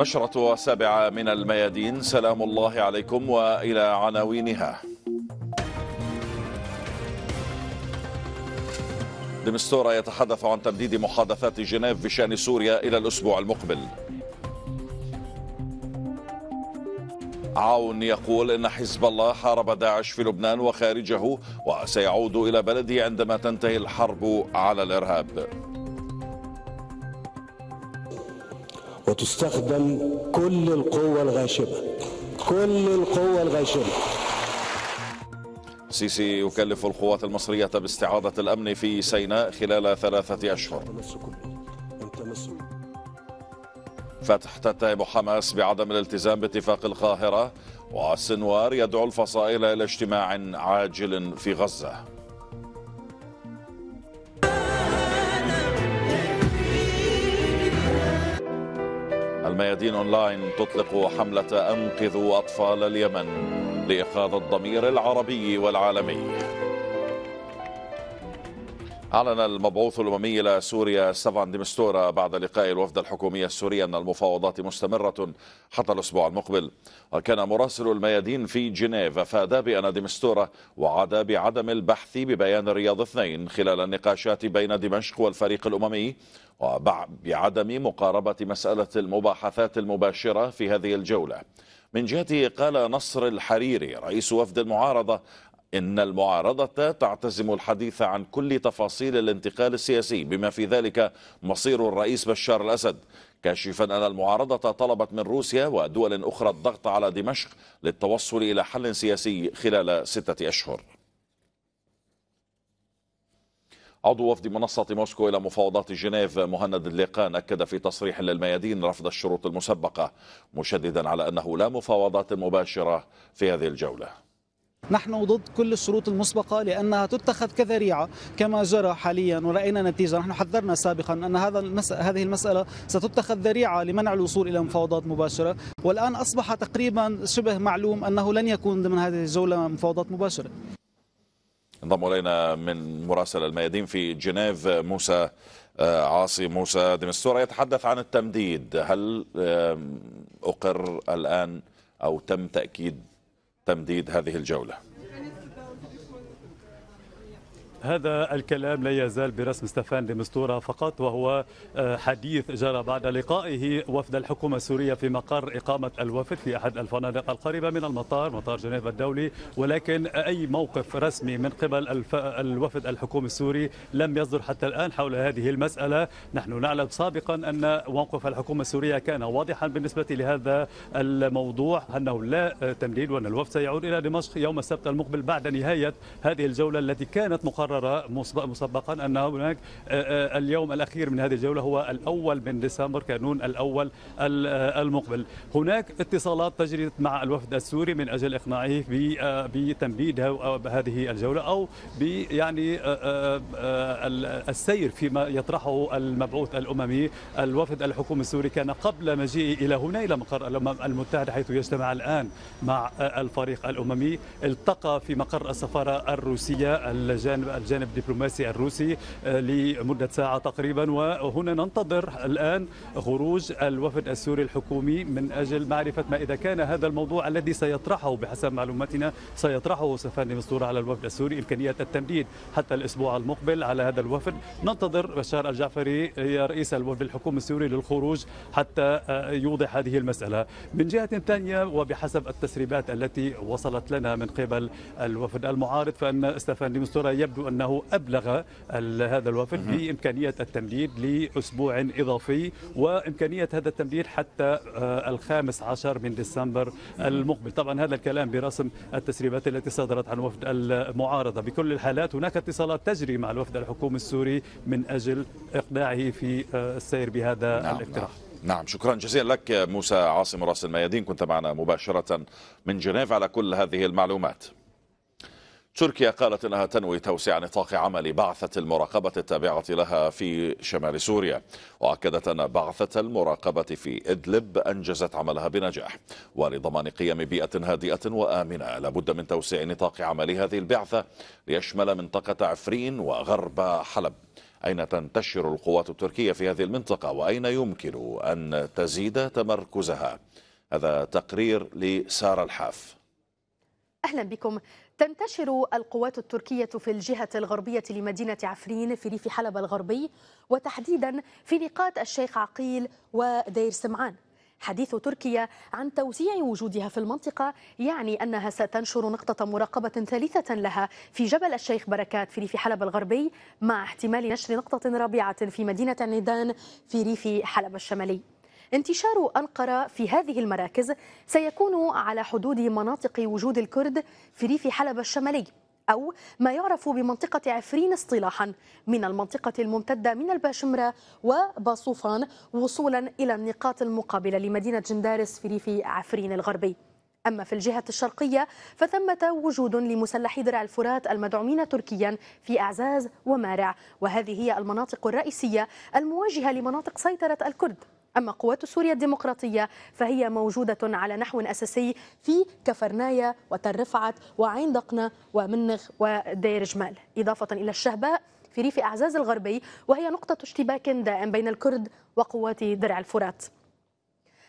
نشرة سابعة من الميادين سلام الله عليكم وإلى عناوينها دمستورا يتحدث عن تمديد محادثات جنيف بشأن سوريا إلى الأسبوع المقبل عون يقول إن حزب الله حارب داعش في لبنان وخارجه وسيعود إلى بلده عندما تنتهي الحرب على الإرهاب وتستخدم كل القوة الغاشمة كل القوة الغاشمة السيسي يكلف القوات المصرية باستعادة الأمن في سيناء خلال ثلاثة أشهر فتح تتهم حماس بعدم الالتزام باتفاق القاهرة وسنوار يدعو الفصائل إلى اجتماع عاجل في غزة ميادين اونلاين تطلق حمله انقذوا اطفال اليمن لايقاظ الضمير العربي والعالمي أعلن المبعوث الأممي إلى سوريا ستيفان ديمستورا بعد لقاء الوفد الحكومي السوري أن المفاوضات مستمرة حتى الأسبوع المقبل وكان مراسل الميادين في جنيف أفاد بأن ديمستورا وعد بعدم البحث ببيان الرياض اثنين خلال النقاشات بين دمشق والفريق الأممي وبعدم مقاربة مسألة المباحثات المباشرة في هذه الجولة من جهته قال نصر الحريري رئيس وفد المعارضة إن المعارضة تعتزم الحديث عن كل تفاصيل الانتقال السياسي بما في ذلك مصير الرئيس بشار الأسد كاشفا أن المعارضة طلبت من روسيا ودول أخرى الضغط على دمشق للتوصل إلى حل سياسي خلال ستة أشهر عضو وفد منصة موسكو إلى مفاوضات جنيف مهند الليقان أكد في تصريح للميادين رفض الشروط المسبقة مشددا على أنه لا مفاوضات مباشرة في هذه الجولة نحن ضد كل الشروط المسبقة لأنها تتخذ كذريعة كما جرى حاليا ورأينا نتيجة نحن حذرنا سابقا أن هذا المس... هذه المسألة ستتخذ ذريعة لمنع الوصول إلى مفاوضات مباشرة والآن أصبح تقريبا شبه معلوم أنه لن يكون ضمن هذه الجولة مفاوضات مباشرة انضم إلينا من مراسل الميادين في جنيف موسى آه، عاصي موسى دمستورة يتحدث عن التمديد هل أقر الآن أو تم تأكيد تمديد هذه الجولة هذا الكلام لا يزال برسم ستيفان دمستورة فقط وهو آه، حديث جرى بعد لقائه وفد الحكومة السورية في مقر إقامة الوفد في أحد الفنادق القريبة من المطار مطار جنيف الدولي ولكن أي موقف رسمي من قبل الوفد الحكومي السوري لم يصدر حتى الآن حول هذه المسألة نحن نعلم سابقا أن موقف الحكومة السورية كان واضحا بالنسبة لهذا الموضوع أنه لا تمديد وأن الوفد سيعود إلى دمشق يوم السبت المقبل بعد نهاية هذه الجولة التي كانت مقررة قرر مسبقا أن هناك آه، آه، اليوم الأخير من هذه الجولة هو الأول من ديسمبر كانون الأول آه، المقبل هناك اتصالات تجري مع الوفد السوري من أجل إقناعه بتمديد هذه الجولة أو يعني السير فيما يطرحه المبعوث الأممي الوفد الحكومي السوري كان قبل مجيئه إلى هنا إلى مقر الأمم المتحدة حيث يجتمع الآن مع الفريق الأممي التقى في مقر السفارة الروسية الجانب الجانب الدبلوماسي الروسي آه، لمدة ساعة تقريبا وهنا ننتظر الآن خروج الوفد السوري الحكومي من أجل معرفة ما إذا كان هذا الموضوع الذي سيطرحه بحسب معلوماتنا سيطرحه سفاني مستور على الوفد السوري إمكانية التمديد حتى الأسبوع المقبل على هذا الوفد ننتظر بشار الجعفري رئيس الوفد الحكومي السوري للخروج حتى آه، يوضح هذه المسألة من جهة ثانية وبحسب التسريبات التي وصلت لنا من قبل الوفد المعارض فإن ستيفان ديمستورا يبدو أنه أبلغ هذا الوفد بإمكانية التمديد لأسبوع إضافي وإمكانية هذا التمديد حتى آه، الخامس عشر من ديسمبر المقبل طبعا هذا الكلام برسم التسريبات التي صدرت عن وفد المعارضة بكل الحالات هناك اتصالات تجري مع الوفد الحكومي السوري من أجل إقناعه في آه، السير بهذا نعم الاقتراح نعم. نعم شكرا جزيلا لك موسى عاصم راس الميادين كنت معنا مباشرة من جنيف على كل هذه المعلومات تركيا قالت انها تنوي توسيع نطاق عمل بعثه المراقبه التابعه لها في شمال سوريا واكدت ان بعثه المراقبه في ادلب انجزت عملها بنجاح ولضمان قيام بيئه هادئه وامنه لابد من توسيع نطاق عمل هذه البعثه ليشمل منطقه عفرين وغرب حلب أين تنتشر القوات التركية في هذه المنطقة وأين يمكن أن تزيد تمركزها هذا تقرير لسارة الحاف أهلا بكم تنتشر القوات التركية في الجهة الغربية لمدينة عفرين في ريف حلب الغربي وتحديدا في نقاط الشيخ عقيل ودير سمعان حديث تركيا عن توسيع وجودها في المنطقة يعني أنها ستنشر نقطة مراقبة ثالثة لها في جبل الشيخ بركات في ريف حلب الغربي مع احتمال نشر نقطة رابعة في مدينة نيدان في ريف حلب الشمالي انتشار أنقرة في هذه المراكز سيكون على حدود مناطق وجود الكرد في ريف حلب الشمالي أو ما يعرف بمنطقة عفرين اصطلاحا من المنطقة الممتدة من الباشمرة وباصوفان وصولا إلى النقاط المقابلة لمدينة جندارس في ريف عفرين الغربي أما في الجهة الشرقية فثمة وجود لمسلحي درع الفرات المدعومين تركيا في أعزاز ومارع وهذه هي المناطق الرئيسية المواجهة لمناطق سيطرة الكرد أما قوات سوريا الديمقراطية فهي موجودة على نحو أساسي في كفرنايا وترفعت وعين دقنة ومنغ ودير جمال إضافة إلى الشهباء في ريف أعزاز الغربي وهي نقطة اشتباك دائم بين الكرد وقوات درع الفرات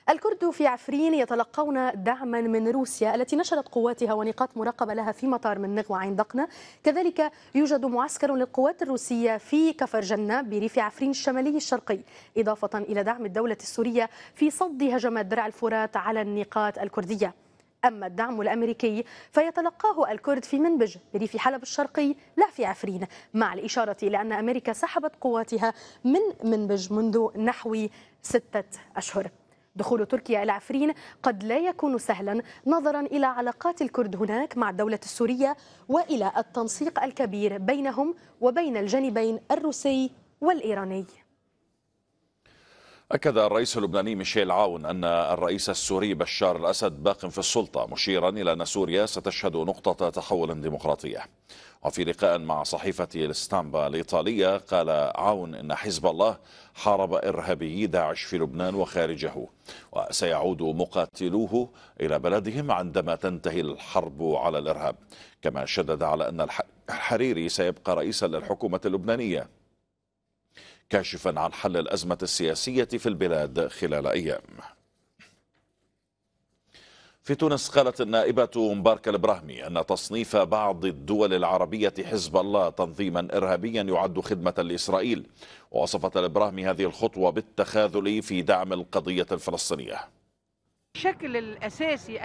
الكرد في عفرين يتلقون دعما من روسيا التي نشرت قواتها ونقاط مراقبة لها في مطار من نغوى عين دقنة كذلك يوجد معسكر للقوات الروسية في كفر جنة بريف عفرين الشمالي الشرقي إضافة إلى دعم الدولة السورية في صد هجمات درع الفرات على النقاط الكردية أما الدعم الأمريكي فيتلقاه الكرد في منبج بريف حلب الشرقي لا في عفرين مع الإشارة إلى أن أمريكا سحبت قواتها من منبج منذ نحو ستة أشهر دخول تركيا إلى عفرين قد لا يكون سهلا نظرا إلى علاقات الكرد هناك مع الدولة السورية وإلى التنسيق الكبير بينهم وبين الجانبين الروسي والإيراني أكد الرئيس اللبناني ميشيل عون أن الرئيس السوري بشار الأسد باق في السلطة مشيرا إلى أن سوريا ستشهد نقطة تحول ديمقراطية وفي لقاء مع صحيفة الاستامبا الإيطالية قال عون أن حزب الله حارب إرهابي داعش في لبنان وخارجه وسيعود مقاتلوه إلى بلدهم عندما تنتهي الحرب على الإرهاب كما شدد على أن الحريري سيبقى رئيسا للحكومة اللبنانية كاشفا عن حل الأزمة السياسية في البلاد خلال أيام في تونس قالت النائبة مبارك البراهمي أن تصنيف بعض الدول العربية حزب الله تنظيما إرهابيا يعد خدمة لإسرائيل ووصفت البراهمي هذه الخطوة بالتخاذل في دعم القضية الفلسطينية الشكل الأساسي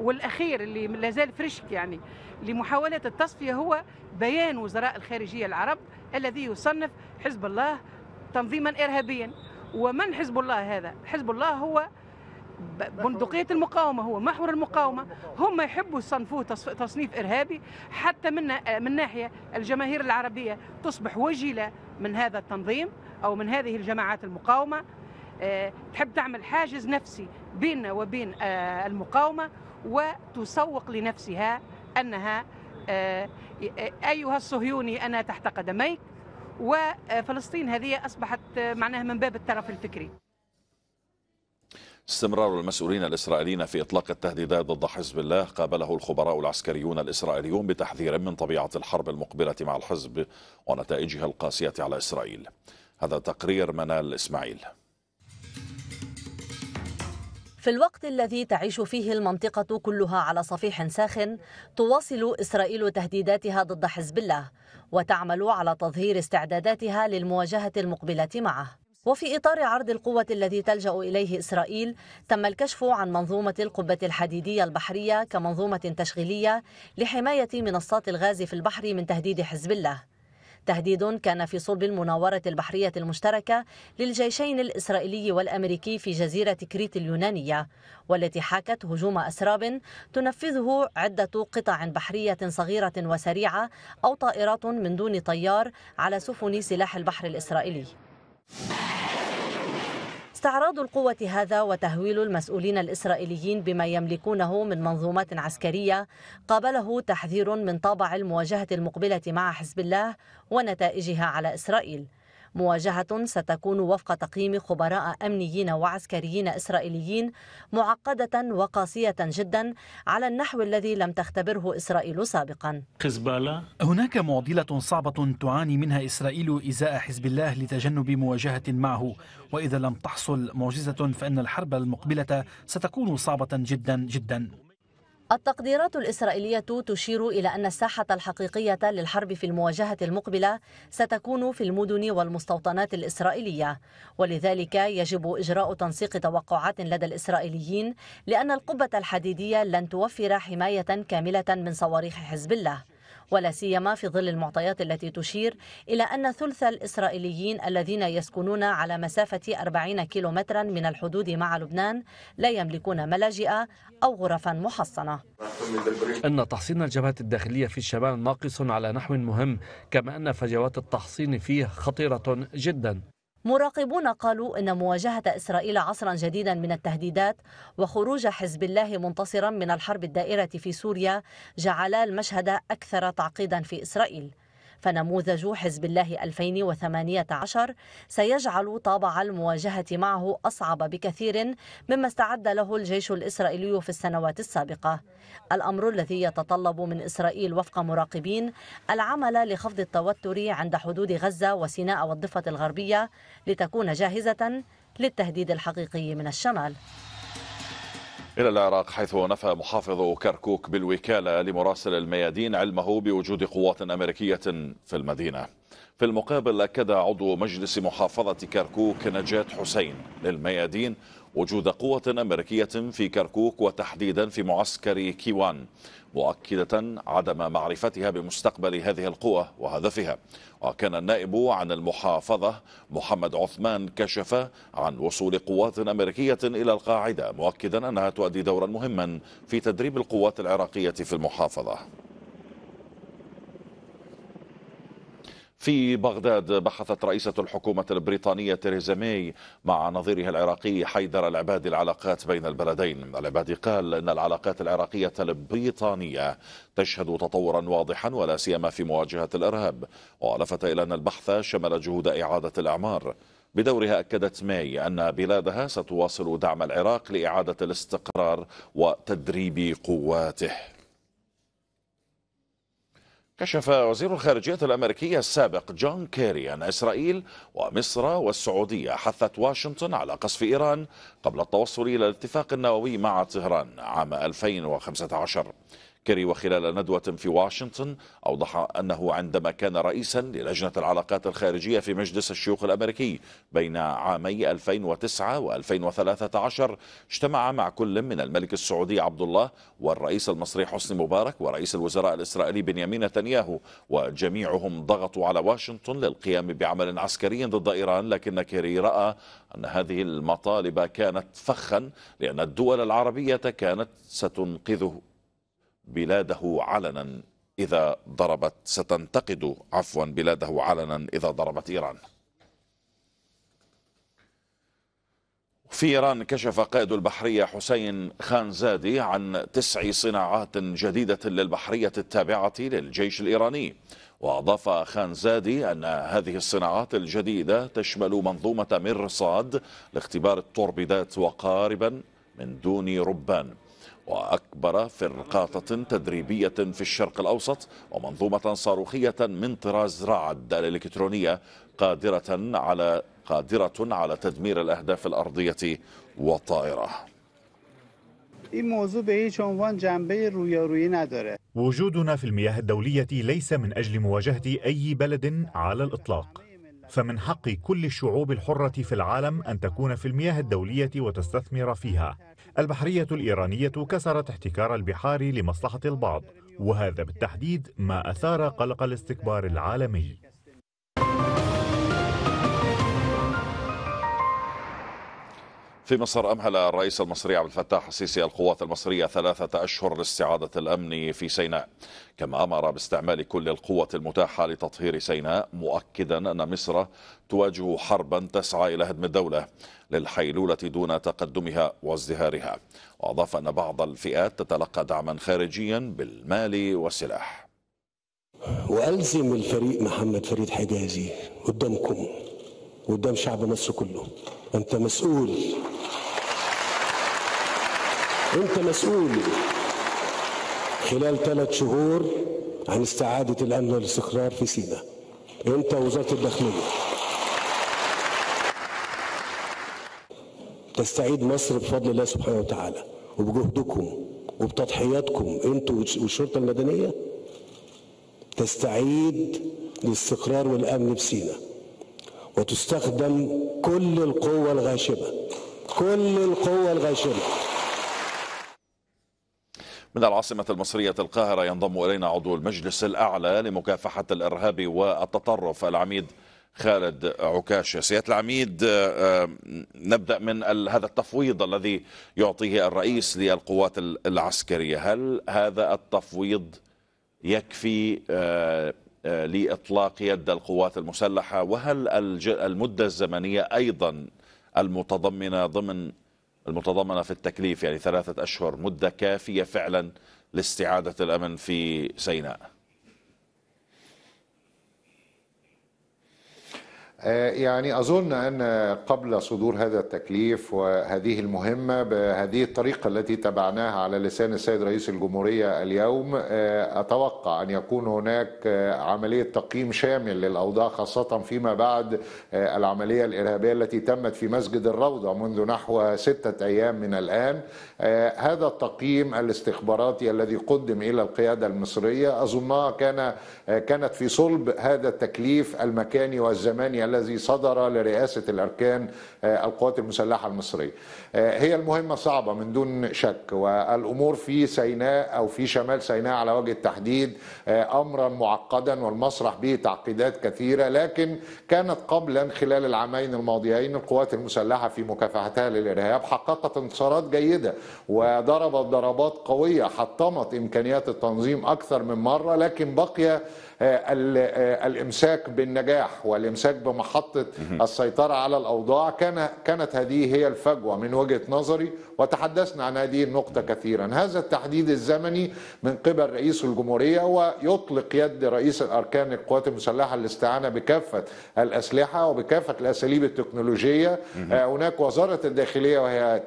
والأخير اللي لازال فريشك يعني لمحاولة التصفية هو بيان وزراء الخارجية العرب الذي يصنف حزب الله تنظيما إرهابيا ومن حزب الله هذا؟ حزب الله هو بندقية المقاومة هو محور المقاومة هم يحبوا يصنفوه تصنيف إرهابي حتى من من ناحية الجماهير العربية تصبح وجلة من هذا التنظيم أو من هذه الجماعات المقاومة آه، تحب تعمل حاجز نفسي بيننا وبين آه، المقاومة وتسوق لنفسها أنها آه، أيها الصهيوني أنا تحت قدميك وفلسطين هذه أصبحت معناها من باب الترف الفكري استمرار المسؤولين الإسرائيليين في إطلاق التهديدات ضد حزب الله قابله الخبراء العسكريون الإسرائيليون بتحذير من طبيعة الحرب المقبلة مع الحزب ونتائجها القاسية على إسرائيل هذا تقرير منال إسماعيل في الوقت الذي تعيش فيه المنطقة كلها على صفيح ساخن تواصل إسرائيل تهديداتها ضد حزب الله وتعمل على تظهير استعداداتها للمواجهة المقبلة معه وفي إطار عرض القوة الذي تلجأ إليه إسرائيل تم الكشف عن منظومة القبة الحديدية البحرية كمنظومة تشغيلية لحماية منصات الغاز في البحر من تهديد حزب الله تهديد كان في صلب المناورة البحرية المشتركة للجيشين الإسرائيلي والأمريكي في جزيرة كريت اليونانية والتي حاكت هجوم أسراب تنفذه عدة قطع بحرية صغيرة وسريعة أو طائرات من دون طيار على سفن سلاح البحر الإسرائيلي. استعراض القوة هذا وتهويل المسؤولين الإسرائيليين بما يملكونه من منظومات عسكرية قابله تحذير من طابع المواجهة المقبلة مع حزب الله ونتائجها على إسرائيل مواجهة ستكون وفق تقييم خبراء أمنيين وعسكريين إسرائيليين معقدة وقاسية جدا على النحو الذي لم تختبره إسرائيل سابقا هناك معضلة صعبة تعاني منها إسرائيل إزاء حزب الله لتجنب مواجهة معه وإذا لم تحصل معجزة فإن الحرب المقبلة ستكون صعبة جدا جدا التقديرات الإسرائيلية تشير إلى أن الساحة الحقيقية للحرب في المواجهة المقبلة ستكون في المدن والمستوطنات الإسرائيلية ولذلك يجب إجراء تنسيق توقعات لدى الإسرائيليين لأن القبة الحديدية لن توفر حماية كاملة من صواريخ حزب الله ولا سيما في ظل المعطيات التي تشير إلى أن ثلث الإسرائيليين الذين يسكنون على مسافة 40 كيلومترا من الحدود مع لبنان لا يملكون ملاجئ أو غرفا محصنة إن تحصين الجبهات الداخلية في الشمال ناقص على نحو مهم كما أن فجوات التحصين فيه خطيرة جدا مراقبون قالوا إن مواجهة إسرائيل عصرا جديدا من التهديدات وخروج حزب الله منتصرا من الحرب الدائرة في سوريا جعلا المشهد أكثر تعقيدا في إسرائيل فنموذج حزب الله 2018 سيجعل طابع المواجهة معه أصعب بكثير مما استعد له الجيش الإسرائيلي في السنوات السابقة الأمر الذي يتطلب من إسرائيل وفق مراقبين العمل لخفض التوتر عند حدود غزة وسيناء والضفة الغربية لتكون جاهزة للتهديد الحقيقي من الشمال إلى العراق حيث نفى محافظ كركوك بالوكالة لمراسل الميادين علمه بوجود قوات أمريكية في المدينة في المقابل أكد عضو مجلس محافظة كركوك نجاة حسين للميادين وجود قوة أمريكية في كركوك وتحديدا في معسكر كيوان مؤكدة عدم معرفتها بمستقبل هذه القوة وهدفها وكان النائب عن المحافظة محمد عثمان كشف عن وصول قوات أمريكية إلى القاعدة مؤكدا أنها تؤدي دورا مهما في تدريب القوات العراقية في المحافظة في بغداد بحثت رئيسة الحكومة البريطانية تيريزا ماي مع نظيرها العراقي حيدر العبادي العلاقات بين البلدين العبادي قال أن العلاقات العراقية البريطانية تشهد تطورا واضحا ولا سيما في مواجهة الإرهاب ولفت إلى أن البحث شمل جهود إعادة الأعمار بدورها أكدت ماي أن بلادها ستواصل دعم العراق لإعادة الاستقرار وتدريب قواته كشف وزير الخارجية الأمريكية السابق جون كيري أن إسرائيل ومصر والسعودية حثت واشنطن على قصف إيران قبل التوصل إلى الاتفاق النووي مع طهران عام 2015 كيري وخلال ندوة في واشنطن أوضح أنه عندما كان رئيسا للجنة العلاقات الخارجية في مجلس الشيوخ الأمريكي بين عامي 2009 و 2013 اجتمع مع كل من الملك السعودي عبد الله والرئيس المصري حسني مبارك ورئيس الوزراء الإسرائيلي بنيامين نتنياهو وجميعهم ضغطوا على واشنطن للقيام بعمل عسكري ضد إيران لكن كيري رأى أن هذه المطالب كانت فخا لأن الدول العربية كانت ستنقذه بلاده علنا إذا ضربت ستنتقد عفوا بلاده علنا إذا ضربت إيران في إيران كشف قائد البحرية حسين خان زادي عن تسع صناعات جديدة للبحرية التابعة للجيش الإيراني وأضاف خان زادي أن هذه الصناعات الجديدة تشمل منظومة مرصاد لاختبار التوربيدات وقاربا من دون ربان وأكبر فرقاطة تدريبية في الشرق الأوسط ومنظومة صاروخية من طراز رعد الإلكترونية قادرة على قادرة على تدمير الأهداف الأرضية والطائرة وجودنا في المياه الدولية ليس من أجل مواجهة أي بلد على الإطلاق فمن حق كل الشعوب الحرة في العالم أن تكون في المياه الدولية وتستثمر فيها البحرية الإيرانية كسرت احتكار البحار لمصلحة البعض وهذا بالتحديد ما أثار قلق الاستكبار العالمي في مصر أمهل الرئيس المصري عبد الفتاح السيسي القوات المصرية ثلاثة أشهر لاستعادة الأمن في سيناء كما أمر باستعمال كل القوة المتاحة لتطهير سيناء مؤكدا أن مصر تواجه حربا تسعى إلى هدم الدولة للحيلولة دون تقدمها وازدهارها وأضاف أن بعض الفئات تتلقى دعما خارجيا بالمال والسلاح وألزم الفريق محمد فريد حجازي قدامكم قدام شعب مصر كله أنت مسؤول أنت مسؤول خلال ثلاث شهور عن استعادة الأمن والاستقرار في سيناء أنت وزارة الداخلية تستعيد مصر بفضل الله سبحانه وتعالى وبجهدكم وبتضحياتكم انتوا والشرطه المدنيه تستعيد الاستقرار والامن في سيناء وتستخدم كل القوه الغاشمه كل القوه الغاشمه من العاصمة المصرية القاهرة ينضم إلينا عضو المجلس الأعلى لمكافحة الإرهاب والتطرف العميد خالد عكاشة سيادة العميد آه، نبدأ من هذا التفويض الذي يعطيه الرئيس للقوات العسكرية هل هذا التفويض يكفي آه، آه، لإطلاق يد القوات المسلحة وهل المدة الزمنية أيضا المتضمنة ضمن المتضمنة في التكليف يعني ثلاثة أشهر مدة كافية فعلا لاستعادة الأمن في سيناء آه، يعني اظن ان قبل صدور هذا التكليف وهذه المهمه بهذه الطريقه التي تبعناها على لسان السيد رئيس الجمهوريه اليوم آه، اتوقع ان يكون هناك آه، عمليه تقييم شامل للاوضاع خاصه فيما بعد العمليه الارهابيه التي تمت في مسجد الروضه منذ نحو سته ايام من الان هذا التقييم الاستخباراتي الذي قدم الى القياده المصريه اظنها كان كانت في صلب هذا التكليف المكاني والزماني الذي صدر لرئاسة الأركان آه، القوات المسلحة المصرية آه، هي المهمة صعبة من دون شك والأمور في سيناء أو في شمال سيناء على وجه التحديد آه، أمرا معقدا والمسرح به تعقيدات كثيرة لكن كانت قبلا خلال العامين الماضيين القوات المسلحة في مكافحتها للإرهاب حققت انتصارات جيدة وضربت ضربات قوية حطمت إمكانيات التنظيم أكثر من مرة لكن بقي آه، آه، الامساك بالنجاح والامساك بمحطه السيطره على الاوضاع كان كانت هذه هي الفجوه من وجهه نظري وتحدثنا عن هذه النقطه كثيرا هذا التحديد الزمني من قبل رئيس الجمهوريه ويطلق يد رئيس الاركان القوات المسلحه الاستعانه بكافه الاسلحه وبكافه الاساليب التكنولوجيه آه، هناك وزاره الداخليه وهي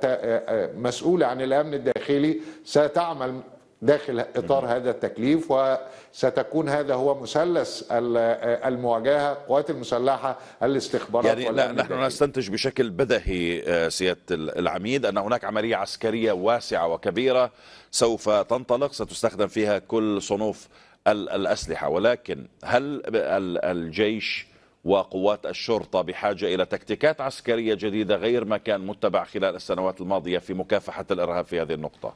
مسؤوله عن الامن الداخلي ستعمل داخل اطار هذا التكليف وستكون هذا هو مثلث المواجهه القوات المسلحه الاستخبارات يعني نحن نستنتج بشكل بدهي آه، سياده العميد ان هناك عمليه عسكريه واسعه وكبيره سوف تنطلق ستستخدم فيها كل صنوف الاسلحه ولكن هل الجيش وقوات الشرطة بحاجة إلى تكتيكات عسكرية جديدة غير ما كان متبع خلال السنوات الماضية في مكافحة الإرهاب في هذه النقطة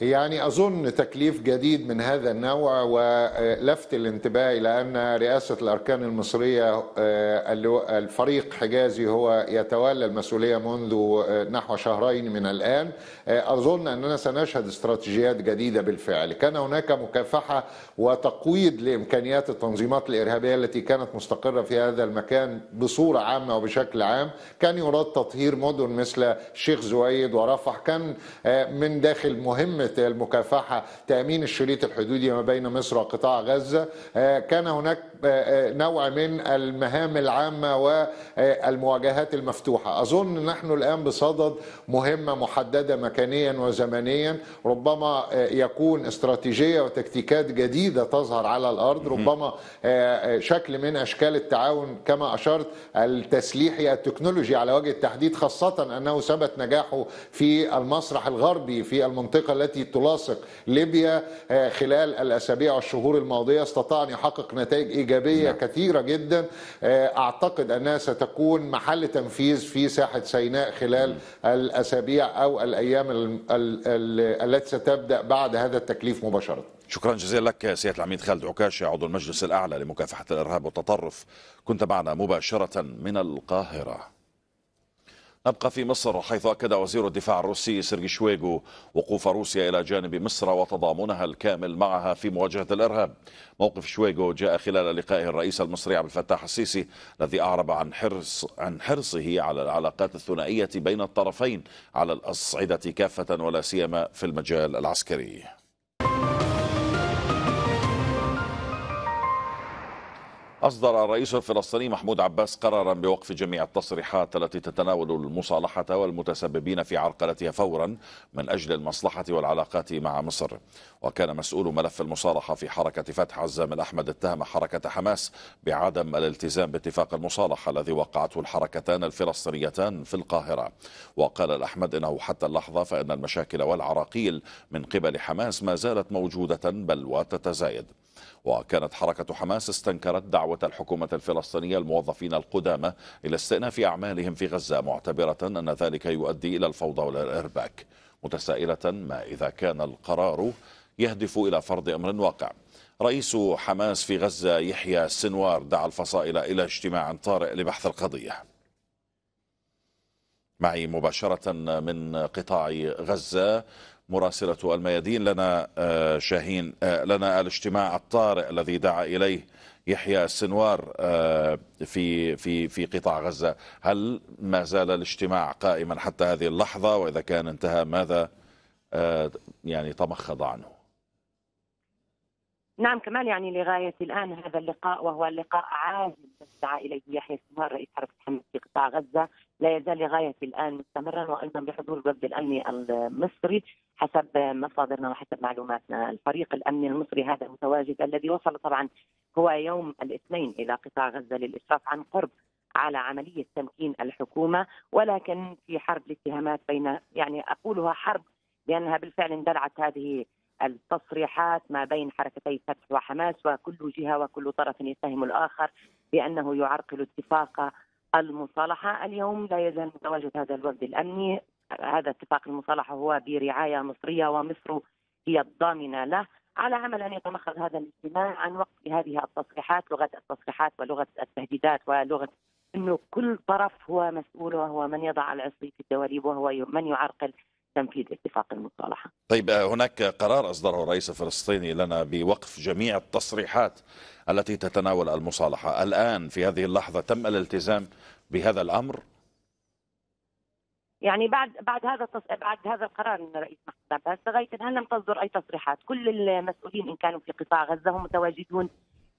يعني أظن تكليف جديد من هذا النوع ولفت الانتباه إلى أن رئاسة الأركان المصرية آه، الفريق حجازي هو يتولى المسؤولية منذ آه، نحو شهرين من الآن آه، أظن أننا سنشهد استراتيجيات جديدة بالفعل كان هناك مكافحة وتقويض لإمكانيات التنظيمات الإرهابية التي كانت مستقرة في هذا المكان بصورة عامة وبشكل عام كان يراد تطهير مدن مثل الشيخ زويد ورفح كان من داخل مهمة المكافحة تأمين الشريط الحدودي ما بين مصر وقطاع غزة آه، كان هناك نوع من المهام العامه والمواجهات المفتوحه اظن نحن الان بصدد مهمه محدده مكانيا وزمنيا ربما يكون استراتيجيه وتكتيكات جديده تظهر على الارض ربما شكل من اشكال التعاون كما اشرت التسليحي التكنولوجي على وجه التحديد خاصه انه ثبت نجاحه في المسرح الغربي في المنطقه التي تلاصق ليبيا خلال الاسابيع والشهور الماضيه استطاع ان يحقق نتائج ايجابيه ايجابيه نعم. كثيره جدا آه، اعتقد انها ستكون محل تنفيذ في ساحه سيناء خلال م. الاسابيع او الايام التي ستبدا بعد هذا التكليف مباشره. شكرا جزيلا لك سياده العميد خالد عكاش عضو المجلس الاعلى لمكافحه الارهاب والتطرف كنت معنا مباشره من القاهره. نبقى في مصر حيث أكد وزير الدفاع الروسي سيرجي شويغو وقوف روسيا إلى جانب مصر وتضامنها الكامل معها في مواجهة الإرهاب موقف شويغو جاء خلال لقائه الرئيس المصري عبد الفتاح السيسي الذي أعرب عن حرص عن حرصه على العلاقات الثنائية بين الطرفين على الأصعدة كافة ولا سيما في المجال العسكري أصدر الرئيس الفلسطيني محمود عباس قرارا بوقف جميع التصريحات التي تتناول المصالحة والمتسببين في عرقلتها فورا من أجل المصلحة والعلاقات مع مصر وكان مسؤول ملف المصالحة في حركة فتح عزام الأحمد اتهم حركة حماس بعدم الالتزام باتفاق المصالحة الذي وقعته الحركتان الفلسطينيتان في القاهرة وقال الأحمد إنه حتى اللحظة فإن المشاكل والعراقيل من قبل حماس ما زالت موجودة بل وتتزايد وكانت حركة حماس استنكرت دعوة الحكومة الفلسطينية الموظفين القدامى إلى استئناف أعمالهم في غزة معتبرة أن ذلك يؤدي إلى الفوضى والإرباك متسائلة ما إذا كان القرار يهدف إلى فرض أمر واقع رئيس حماس في غزة يحيى سنوار دعا الفصائل إلى اجتماع طارئ لبحث القضية معي مباشرة من قطاع غزة مراسلة الميادين لنا آه، شاهين آه، لنا الاجتماع الطارئ الذي دعا إليه يحيى السنوار آه، في في في قطاع غزة هل ما زال الاجتماع قائما حتى هذه اللحظة وإذا كان انتهى ماذا يعني تمخض عنه نعم كمال يعني لغاية الآن هذا اللقاء وهو اللقاء عاجل دعا إليه يحيى السنوار رئيس حركة حماس في قطاع غزة لا يزال لغاية الآن مستمرا وأيضا بحضور الوفد الأمني المصري حسب مصادرنا وحسب معلوماتنا الفريق الأمني المصري هذا المتواجد الذي وصل طبعا هو يوم الاثنين إلى قطاع غزة للإشراف عن قرب على عملية تمكين الحكومة ولكن في حرب الاتهامات بين يعني أقولها حرب لأنها بالفعل اندلعت هذه التصريحات ما بين حركتي فتح وحماس وكل جهة وكل طرف يتهم الآخر بأنه يعرقل اتفاق المصالحه اليوم لا يزال متواجد هذا الوفد الامني هذا اتفاق المصالحه هو برعايه مصريه ومصر هي الضامنه له على امل ان يتمخض هذا الاجتماع عن وقف هذه التصريحات لغه التصريحات ولغه التهديدات ولغه انه كل طرف هو مسؤول وهو من يضع العصي في الدواليب وهو من يعرقل تنفيذ اتفاق المصالحه. طيب آه، هناك قرار اصدره الرئيس الفلسطيني لنا بوقف جميع التصريحات التي تتناول المصالحه، الان في هذه اللحظه تم الالتزام بهذا الامر؟ يعني بعد بعد هذا التص... بعد هذا القرار من رئيس محمد عباس لغايه الان لم تصدر اي تصريحات، كل المسؤولين ان كانوا في قطاع غزه هم متواجدون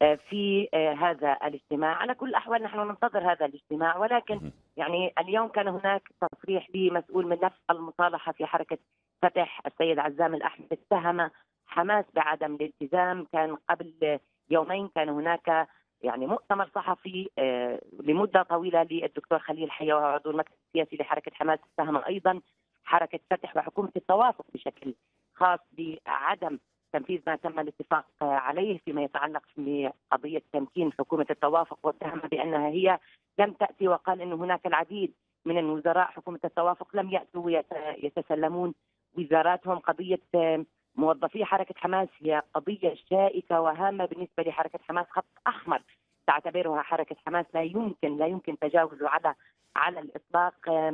آه، في آه، هذا الاجتماع على كل الأحوال نحن ننتظر هذا الاجتماع ولكن يعني اليوم كان هناك تصريح لمسؤول من نفس المصالحة في حركة فتح السيد عزام الأحمد اتهم حماس بعدم الالتزام كان قبل يومين كان هناك يعني مؤتمر صحفي آه، لمده طويله للدكتور خليل حيوى عضو المكتب السياسي لحركه حماس اتهم ايضا حركه فتح وحكومه التوافق بشكل خاص بعدم تنفيذ ما تم الاتفاق آه، عليه فيما يتعلق بقضية تمكين حكومة التوافق واتهم بأنها هي لم تأتي وقال أن هناك العديد من الوزراء حكومة التوافق لم يأتوا ويتسلمون وزاراتهم قضية آه، موظفي حركة حماس هي قضية شائكة وهامة بالنسبة لحركة حماس خط أحمر تعتبرها حركة حماس لا يمكن لا يمكن تجاوزه على على الاطلاق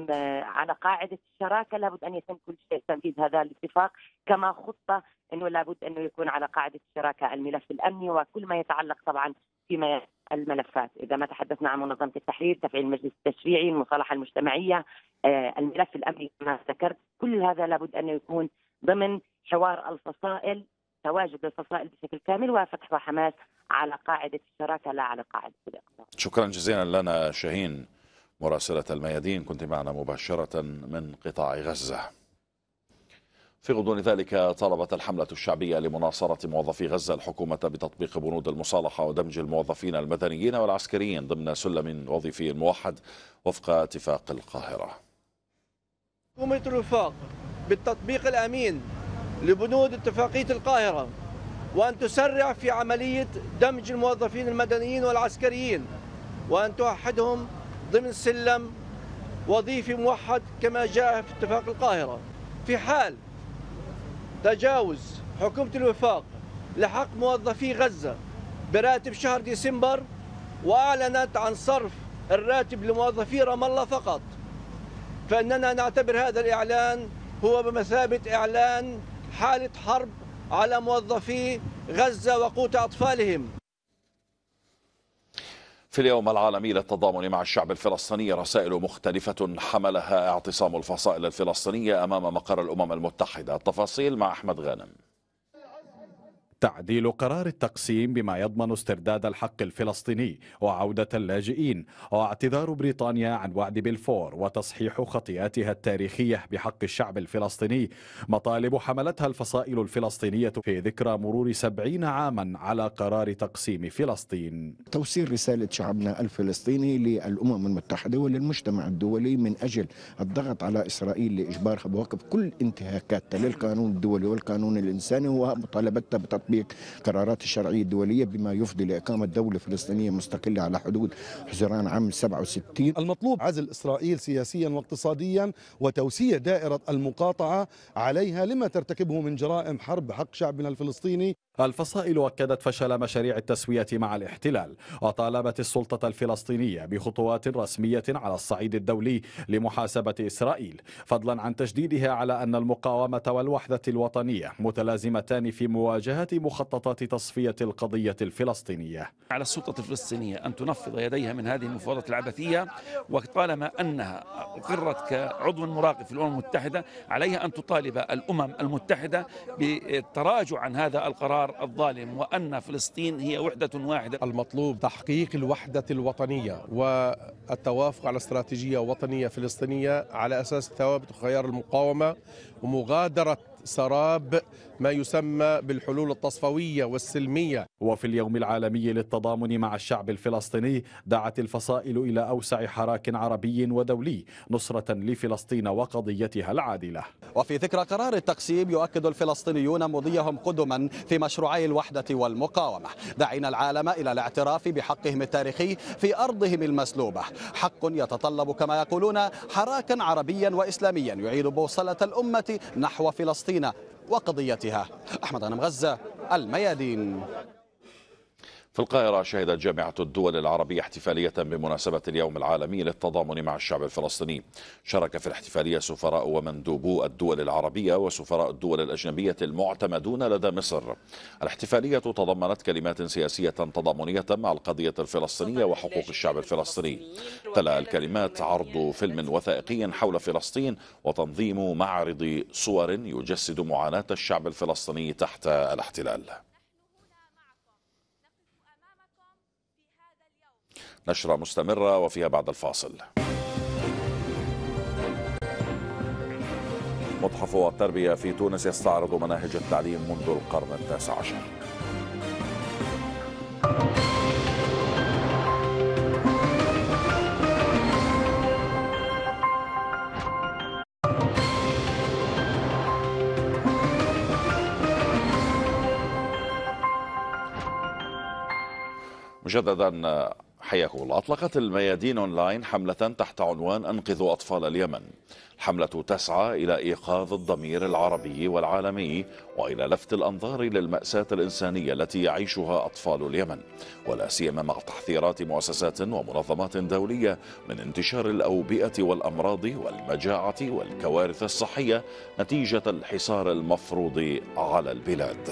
آه، على قاعده الشراكه لابد ان يتم كل شيء تنفيذ هذا الاتفاق كما خطه انه لابد انه يكون على قاعده الشراكه الملف الامني وكل ما يتعلق طبعا فيما الملفات اذا ما تحدثنا عن منظمه التحرير تفعيل المجلس التشريعي المصالحه المجتمعيه آه، الملف الامني كما ذكرت كل هذا لابد انه يكون ضمن حوار الفصائل تواجد الفصائل بشكل كامل وفتح وحماس على قاعده الشراكه لا على قاعده الاقتصاد شكرا جزيلا لنا شاهين مراسلة الميادين كنت معنا مباشرة من قطاع غزة في غضون ذلك طالبت الحملة الشعبية لمناصرة موظفي غزة الحكومة بتطبيق بنود المصالحة ودمج الموظفين المدنيين والعسكريين ضمن سلم وظيفي موحد وفق اتفاق القاهرة حكومة الوفاق بالتطبيق الأمين لبنود اتفاقية القاهرة وأن تسرع في عملية دمج الموظفين المدنيين والعسكريين وأن توحدهم ضمن سلم وظيفي موحد كما جاء في اتفاق القاهرة في حال تجاوز حكومة الوفاق لحق موظفي غزة براتب شهر ديسمبر وأعلنت عن صرف الراتب لموظفي رام الله فقط فإننا نعتبر هذا الإعلان هو بمثابة إعلان حالة حرب على موظفي غزة وقوت أطفالهم في اليوم العالمي للتضامن مع الشعب الفلسطيني رسائل مختلفة حملها اعتصام الفصائل الفلسطينية أمام مقر الأمم المتحدة التفاصيل مع أحمد غانم تعديل قرار التقسيم بما يضمن استرداد الحق الفلسطيني وعودة اللاجئين واعتذار بريطانيا عن وعد بلفور وتصحيح خطياتها التاريخية بحق الشعب الفلسطيني مطالب حملتها الفصائل الفلسطينية في ذكرى مرور سبعين عاما على قرار تقسيم فلسطين توصيل رسالة شعبنا الفلسطيني للأمم المتحدة وللمجتمع الدولي من أجل الضغط على إسرائيل لإجبارها بوقف كل انتهاكاتها للقانون الدولي والقانون الإنساني ومطالبتها بتطبيق تطبيق قرارات الشرعية الدولية بما يفضي لإقامة دولة فلسطينية مستقلة على حدود حزيران عام 67 المطلوب عزل إسرائيل سياسيا واقتصاديا وتوسيع دائرة المقاطعة عليها لما ترتكبه من جرائم حرب حق شعبنا الفلسطيني الفصائل أكدت فشل مشاريع التسوية مع الاحتلال وطالبت السلطة الفلسطينية بخطوات رسمية على الصعيد الدولي لمحاسبة إسرائيل فضلا عن تشديدها على أن المقاومة والوحدة الوطنية متلازمتان في مواجهة مخططات تصفية القضية الفلسطينية على السلطة الفلسطينية أن تنفض يديها من هذه المفاوضات العبثية وطالما أنها أقرت كعضو مراقب في الأمم المتحدة عليها أن تطالب الأمم المتحدة بالتراجع عن هذا القرار الجبار الظالم وأن فلسطين هي وحدة واحدة المطلوب تحقيق الوحدة الوطنية والتوافق على استراتيجية وطنية فلسطينية على أساس ثوابت خيار المقاومة ومغادرة سراب ما يسمى بالحلول التصفوية والسلمية وفي اليوم العالمي للتضامن مع الشعب الفلسطيني دعت الفصائل إلى أوسع حراك عربي ودولي نصرة لفلسطين وقضيتها العادلة وفي ذكرى قرار التقسيم يؤكد الفلسطينيون مضيهم قدما في مشروعي الوحدة والمقاومة داعين العالم إلى الاعتراف بحقهم التاريخي في أرضهم المسلوبة حق يتطلب كما يقولون حراكا عربيا وإسلاميا يعيد بوصلة الأمة نحو فلسطين وقضيتها أحمد غنم غزة الميادين في القاهرة شهدت جامعة الدول العربية احتفالية بمناسبة اليوم العالمي للتضامن مع الشعب الفلسطيني شارك في الاحتفالية سفراء ومندوبو الدول العربية وسفراء الدول الأجنبية المعتمدون لدى مصر الاحتفالية تضمنت كلمات سياسية تضامنية مع القضية الفلسطينية وحقوق الشعب الفلسطيني تلا الكلمات عرض فيلم وثائقي حول فلسطين وتنظيم معرض صور يجسد معاناة الشعب الفلسطيني تحت الاحتلال نشرة مستمرة وفيها بعد الفاصل متحف التربية في تونس يستعرض مناهج التعليم منذ القرن التاسع عشر مجددا الله أطلقت الميادين أونلاين حملة تحت عنوان أنقذوا أطفال اليمن الحملة تسعى إلى إيقاظ الضمير العربي والعالمي وإلى لفت الأنظار للمأساة الإنسانية التي يعيشها أطفال اليمن ولا سيما مع تحذيرات مؤسسات ومنظمات دولية من انتشار الأوبئة والأمراض والمجاعة والكوارث الصحية نتيجة الحصار المفروض على البلاد.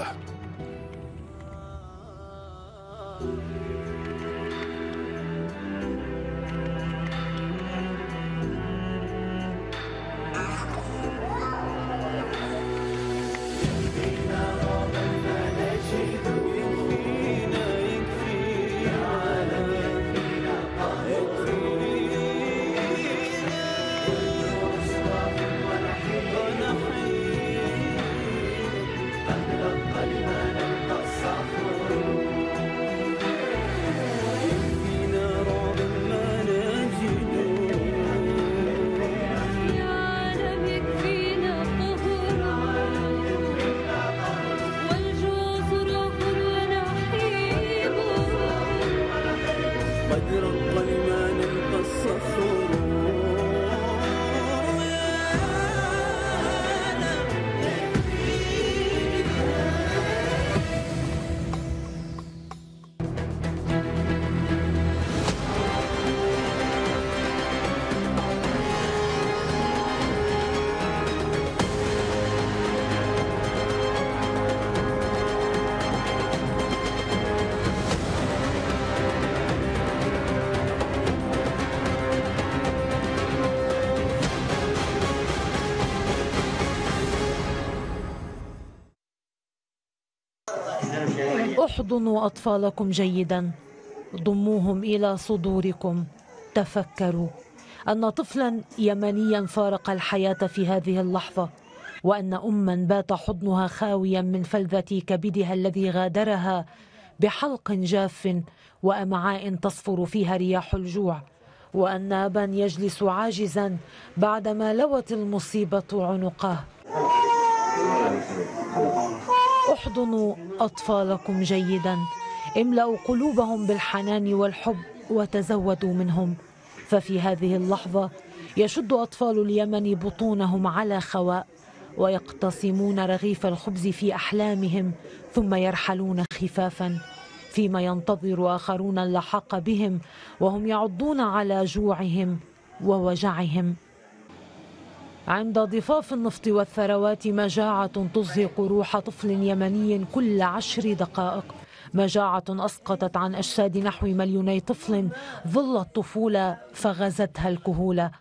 احضنوا أطفالكم جيدا ضموهم إلى صدوركم تفكروا أن طفلا يمنيا فارق الحياة في هذه اللحظة وأن أما بات حضنها خاويا من فلذة كبدها الذي غادرها بحلق جاف وأمعاء تصفر فيها رياح الجوع وأن أبا يجلس عاجزا بعدما لوت المصيبة عنقه احضنوا أطفالكم جيدا املأوا قلوبهم بالحنان والحب وتزودوا منهم ففي هذه اللحظة يشد أطفال اليمن بطونهم على خواء ويقتسمون رغيف الخبز في أحلامهم ثم يرحلون خفافا فيما ينتظر آخرون اللحاق بهم وهم يعضون على جوعهم ووجعهم عند ضفاف النفط والثروات مجاعة تزهق روح طفل يمني كل عشر دقائق مجاعة أسقطت عن أجساد نحو مليوني طفل ظل الطفولة فغزتها الكهولة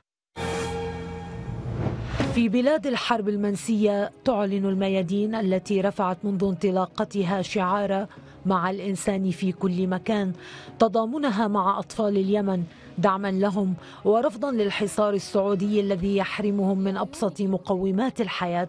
في بلاد الحرب المنسية تعلن الميادين التي رفعت منذ انطلاقتها شعار مع الانسان في كل مكان تضامنها مع اطفال اليمن دعما لهم ورفضا للحصار السعودي الذي يحرمهم من ابسط مقومات الحياه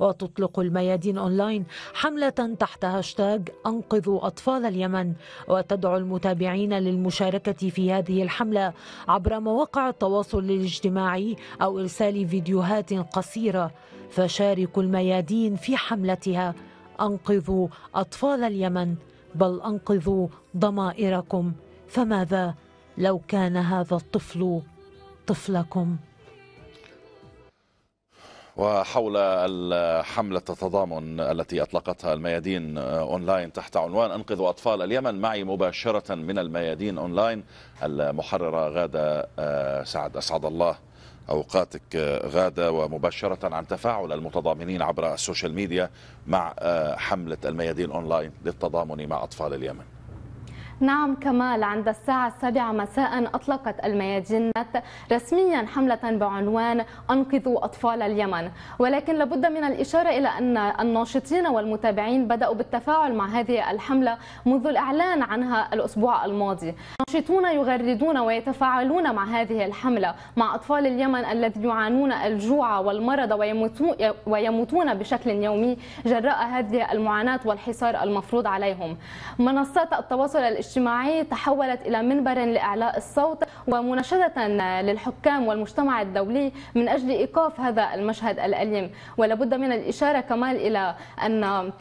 وتطلق الميادين اونلاين حمله تحت هاشتاغ انقذوا اطفال اليمن وتدعو المتابعين للمشاركه في هذه الحمله عبر مواقع التواصل الاجتماعي او ارسال فيديوهات قصيره فشاركوا الميادين في حملتها انقذوا اطفال اليمن بل أنقذوا ضمائركم فماذا لو كان هذا الطفل طفلكم وحول الحملة التضامن التي أطلقتها الميادين أونلاين تحت عنوان أنقذ أطفال اليمن معي مباشرة من الميادين أونلاين المحررة غادة آه، سعد أسعد الله اوقاتك آه، غاده ومباشره عن تفاعل المتضامنين عبر السوشيال ميديا مع آه، حمله الميادين اونلاين للتضامن مع اطفال اليمن نعم كمال عند الساعة السابعة مساء أطلقت الميادين رسميا حملة بعنوان أنقذوا أطفال اليمن ولكن لابد من الإشارة إلى أن الناشطين والمتابعين بدأوا بالتفاعل مع هذه الحملة منذ الإعلان عنها الأسبوع الماضي الناشطون يغردون ويتفاعلون مع هذه الحملة مع أطفال اليمن الذي يعانون الجوع والمرض ويموتون بشكل يومي جراء هذه المعاناة والحصار المفروض عليهم منصات التواصل الاجتماعي الاجتماعي تحولت إلى منبر لإعلاء الصوت ومناشدة للحكام والمجتمع الدولي من أجل إيقاف هذا المشهد الأليم ولابد من الإشارة كمال إلى أن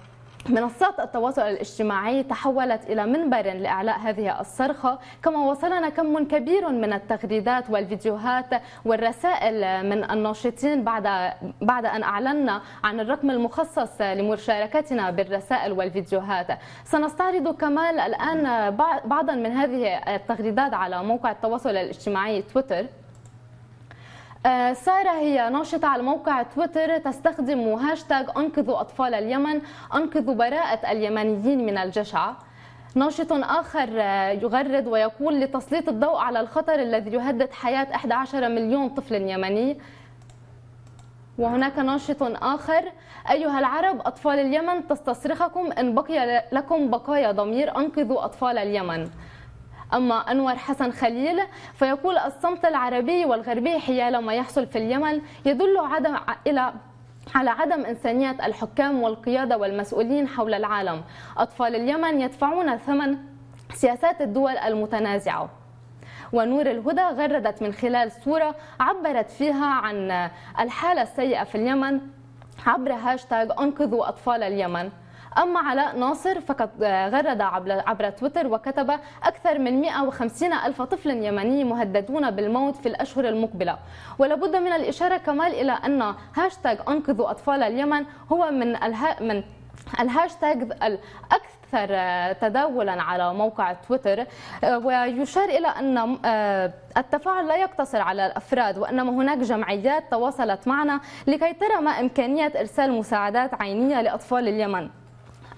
منصات التواصل الاجتماعي تحولت إلى منبر لإعلاء هذه الصرخة كما وصلنا كم كبير من التغريدات والفيديوهات والرسائل من الناشطين بعد بعد أن أعلنا عن الرقم المخصص لمشاركتنا بالرسائل والفيديوهات سنستعرض كمال الآن بعضا من هذه التغريدات على موقع التواصل الاجتماعي تويتر آه، سارة هي ناشطة على موقع تويتر تستخدم هاشتاغ أنقذوا أطفال اليمن أنقذوا براءة اليمنيين من الجشع ناشط آخر آه، يغرد ويقول لتسليط الضوء على الخطر الذي يهدد حياة 11 مليون طفل يمني وهناك ناشط آخر أيها العرب أطفال اليمن تستصرخكم إن بقي لكم بقايا ضمير أنقذوا أطفال اليمن أما أنور حسن خليل فيقول الصمت العربي والغربي حيال ما يحصل في اليمن يدل عدم إلى على عدم إنسانية الحكام والقيادة والمسؤولين حول العالم أطفال اليمن يدفعون ثمن سياسات الدول المتنازعة ونور الهدى غردت من خلال صورة عبرت فيها عن الحالة السيئة في اليمن عبر هاشتاغ أنقذوا أطفال اليمن أما علاء ناصر فقد غرد عبر تويتر وكتب أكثر من 150 ألف طفل يمني مهددون بالموت في الأشهر المقبلة ولابد من الإشارة كمال إلى أن هاشتاج أنقذوا أطفال اليمن هو من من الهاشتاج الأكثر تداولا على موقع تويتر ويشار إلى أن آه، التفاعل لا يقتصر على الأفراد وإنما هناك جمعيات تواصلت معنا لكي ترى ما إمكانية إرسال مساعدات عينية لأطفال اليمن